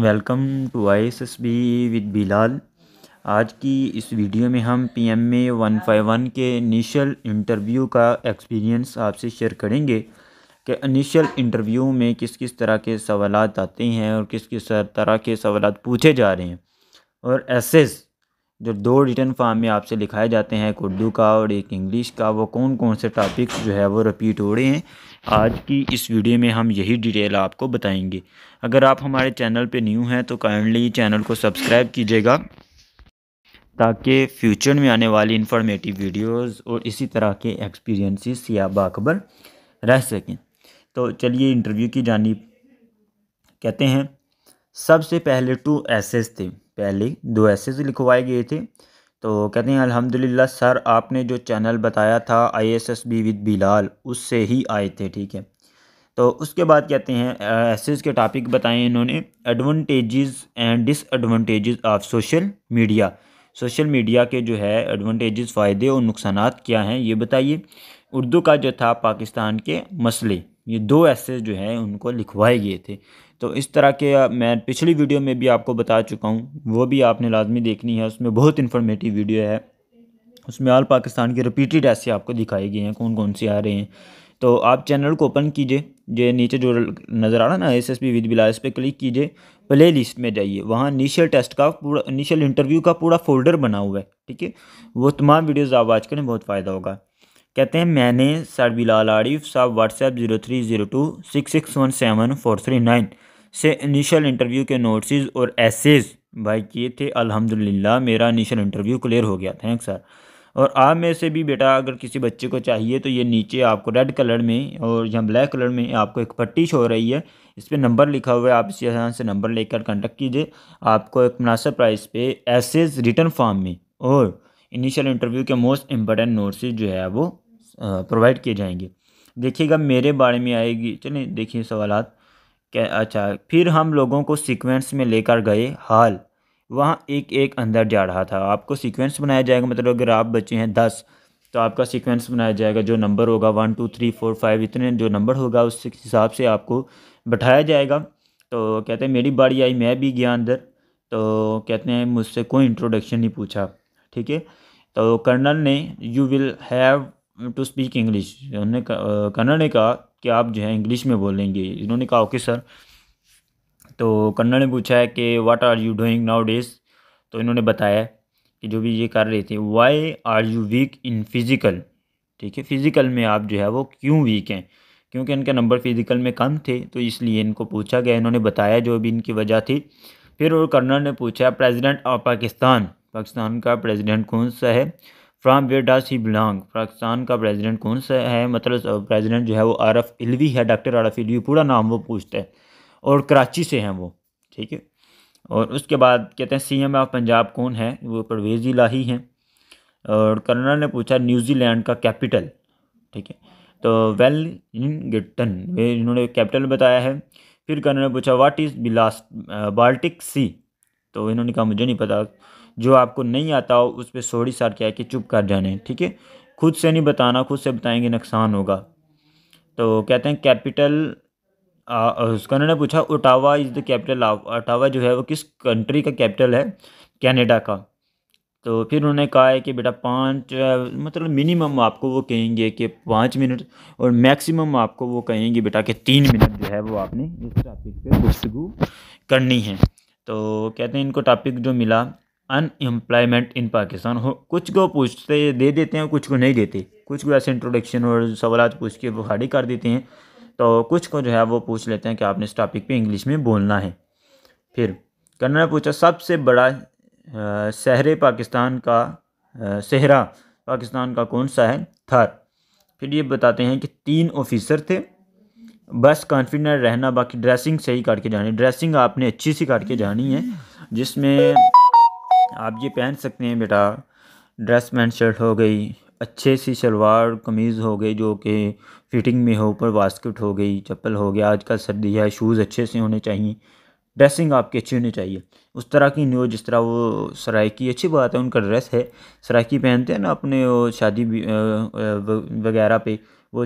welcome to I S S B with Bilal आज की इस वीडियो में हम P M A one five one के इनिशियल इंटरव्यू का एक्सपीरियंस आपसे शेयर करेंगे कि इनिशियल इंटरव्यू में किस किस तरह के सवाल आते हैं और किस किस तरह के सवाल पूछे जा रहे हैं और एसेस जो दो रिटर्न फार्म में आपसे लिखाए जाते हैं एक उर्दू का और एक इंग्लिश का वो कौन कौन से टॉपिक्स जो है वो रिपीट हो रहे हैं आज की इस वीडियो में हम यही डिटेल आपको बताएंगे अगर आप हमारे चैनल पे न्यू हैं तो काइंडली चैनल को सब्सक्राइब कीजिएगा ताकि फ्यूचर में आने वाली इंफॉर्मेटिव वीडियोज़ और इसी तरह के एक्सपीरियंसिस से आप बाखबर रह सकें तो चलिए इंटरव्यू की जानी कहते हैं सबसे पहले टू एसेस थे पहले दो ऐसे से लिखवाए गए थे तो कहते हैं अल्हम्दुलिल्लाह सर आपने जो चैनल बताया था I S S B with Bilal उससे ही आए थे ठीक है तो उसके बाद कहते हैं एसेज के टॉपिक बताए इन्होंने advantages and disadvantages of social media social media के जो है एडवांटेजेस फ़ायदे और नुकसान क्या हैं ये बताइए उर्दू का जो था पाकिस्तान के मसले ये दो ऐसे जो हैं उनको लिखवाए गए थे तो इस तरह के मैं पिछली वीडियो में भी आपको बता चुका हूँ वो भी आपने लाजमी देखनी है उसमें बहुत इन्फॉर्मेटिव वीडियो है उसमें आल पाकिस्तान के रिपीटेड ऐसे आपको दिखाए गए हैं कौन कौन से आ रहे हैं तो आप चैनल को ओपन कीजिए जो नीचे जो नज़र आ रहा ना एस एस पी विद बिला इस पर क्लिक कीजिए प्ले लिस्ट में जाइए वहाँ इनिशियल टेस्ट का पूरा इनिशियल इंटरव्यू का पूरा फोल्डर बना हुआ है ठीक है वो तमाम वीडियोज़ आप वाच करें बहुत फ़ायदा होगा कहते हैं मैंने सर बिलाल आरिफ साहब WhatsApp zero three zero two six six one seven four three nine से इनिशियल इंटरव्यू के नोट्स और एसेज भाई किए थे अल्हम्दुलिल्लाह मेरा इनिशियल इंटरव्यू क्लियर हो गया थैंक्स सर और आप में से भी बेटा अगर किसी बच्चे को चाहिए तो ये नीचे आपको रेड कलर में और यहाँ ब्लैक कलर में आपको एक पट्टी शो हो रही है इस पर नंबर लिखा हुआ है आप इसी से नंबर लेकर कॉन्टेक्ट कीजिए आपको एक मुनासब प्राइस पे एसेज रिटर्न फॉर्म में और इनिशियल इंटरव्यू के मोस्ट इंपॉर्टेंट नोट्स जो है वो प्रोवाइड किए जाएंगे देखिएगा मेरे बारे में आएगी चलिए देखिए सवालत अच्छा फिर हम लोगों को सीक्वेंस में लेकर गए हाल वहाँ एक एक अंदर जा रहा था आपको सीक्वेंस बनाया जाएगा मतलब अगर आप बच्चे हैं दस तो आपका सीक्वेंस बनाया जाएगा जो नंबर होगा one two three four five इतने जो नंबर होगा उस हिसाब से आपको बैठाया जाएगा तो कहते हैं मेरी बारी आई मैं भी गया अंदर तो कहते हैं मुझसे कोई इंट्रोडक्शन नहीं पूछा ठीक है तो कर्नल ने you will have to speak English उन्होंने कर्नल ने कहा कि आप जो है इंग्लिश में बोलेंगे इन्होंने कहा ओके सर तो कन्नड़ ने पूछा है कि what are you doing nowadays तो इन्होंने बताया कि जो भी ये कर रहे थे why are you weak in physical ठीक है फ़िज़िकल में आप जो है वो क्यों वीक हैं क्योंकि इनका नंबर फ़िज़िकल में कम थे तो इसलिए इनको पूछा गया इन्होंने बताया जो भी इनकी वजह थी फिर और कर्नल ने पूछा प्रेसिडेंट ऑफ पाकिस्तान पाकिस्तान का प्रेसिडेंट कौन सा है from where does he belong Pakistan का प्रेसिडेंट कौन सा है मतलब प्रेसिडेंट जो है वो आरफ इलवी है डॉक्टर आरफ इलवी पूरा नाम वो पूछता है और कराची से हैं वो ठीक है और उसके बाद कहते हैं सीएम ऑफ पंजाब कौन है वो परवेज़ इलाही हैं और कर्नल ने पूछा न्यूजीलैंड का कैपिटल ठीक है तो वेल इन गिटन इन्होंने कैपिटल बताया है फिर कर्नल ने पूछा वाट इज़ बिलास बाल्टिक सी तो इन्होंने कहा मुझे नहीं पता जो आपको नहीं आता हो उस पर सोड़ी सार क्या है कि चुप कर जाने ठीक है खुद से नहीं बताना खुद से बताएंगे नुकसान होगा तो कहते हैं कैपिटल उसका उन्होंने पूछा Ottawa is the capital of Ottawa जो है वो किस कंट्री का कैपिटल है कैनेडा का तो फिर उन्होंने कहा है कि बेटा पाँच मतलब मिनिमम आपको वो कहेंगे कि पाँच मिनट और मैक्सिमम आपको वो कहेंगे बेटा कि तीन मिनट जो है वो आपने इस टॉपिक पे गुफ्तु करनी है तो कहते हैं इनको टॉपिक जो मिला अनएम्प्लॉयमेंट इन पाकिस्तान हो कुछ को पूछते दे देते हैं कुछ को नहीं देते कुछ को ऐसे इंट्रोडक्शन और सवाल पूछ के वो कर देते हैं तो कुछ को जो है वो पूछ लेते हैं कि आपने इस टॉपिक पे इंग्लिश में बोलना है फिर कन्ना ने पूछा सबसे बड़ा शहर पाकिस्तान का सहरा पाकिस्तान का कौन सा है थर फिर ये बताते हैं कि तीन ऑफिसर थे बस कॉन्फिडेंट रहना बाकी ड्रेसिंग सही करके जानी ड्रेसिंग आपने अच्छी सी करके जानी है जिसमें आप ये पहन सकते हैं बेटा ड्रेस पैंट शर्ट हो गई अच्छे सी शलवार कमीज़ हो गई जो कि फिटिंग में हो ऊपर बास्केट हो गई चप्पल हो गया आजकल सर्दी है शूज़ अच्छे से होने चाहिए ड्रेसिंग आपकी अच्छी होनी चाहिए उस तरह की न्यू जिस तरह वो सरायकी अच्छी बात है उनका ड्रेस है सरायकी पहनते हैं ना अपने शादी वगैरह पे वो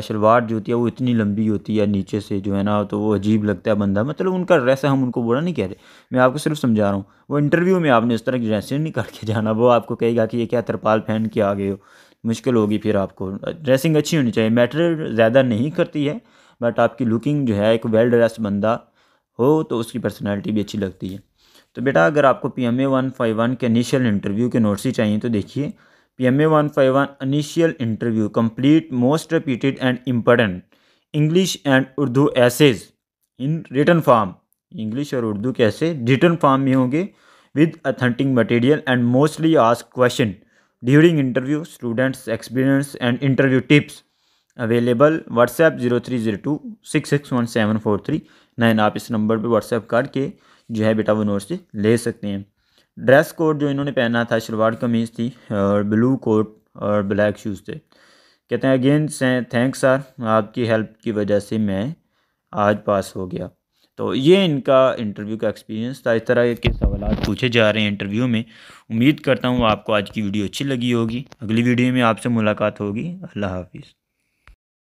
शलवार जो होती है वो इतनी लंबी होती है नीचे से जो है ना तो वो अजीब लगता है बंदा मतलब उनका ड्रेस है हम उनको बुरा नहीं कह रहे मैं आपको सिर्फ समझा रहा हूँ वो इंटरव्यू में आपने इस तरह की ड्रेसें नहीं करके जाना वो आपको कहेगा कि ये क्या तरपाल पहन के आ गए हो मुश्किल होगी फिर आपको ड्रेसिंग अच्छी होनी चाहिए मैटर ज़्यादा नहीं करती है बट आपकी लुकिंग जो है एक वेल ड्रेस बंदा हो तो उसकी पर्सनैलिटी भी अच्छी लगती है तो बेटा अगर आपको P M A one five one के इनिशियल इंटरव्यू के नोट्स ही चाहिए तो देखिए one initial interview complete most repeated and important English and Urdu essays in written form English और उर्दू कैसे रिटर्न फॉर्म में होंगे with authentic material and mostly ask question during interview students experience and interview tips available WhatsApp zero three zero two six six one seven four three nine आप इस number पर WhatsApp करके जो है बेटा वो नोट से ले सकते हैं ड्रेस कोड जो इन्होंने पहना था शलवार कमीज़ थी और ब्लू कोट और ब्लैक शूज़ थे कहते हैं अगेन थैंक्स सर आपकी हेल्प की वजह से मैं आज पास हो गया तो ये इनका इंटरव्यू का एक्सपीरियंस था इस तरह के सवाल पूछे जा रहे हैं इंटरव्यू में उम्मीद करता हूँ आपको आज की वीडियो अच्छी लगी होगी अगली वीडियो में आपसे मुलाकात होगी अल्लाह हाफिज़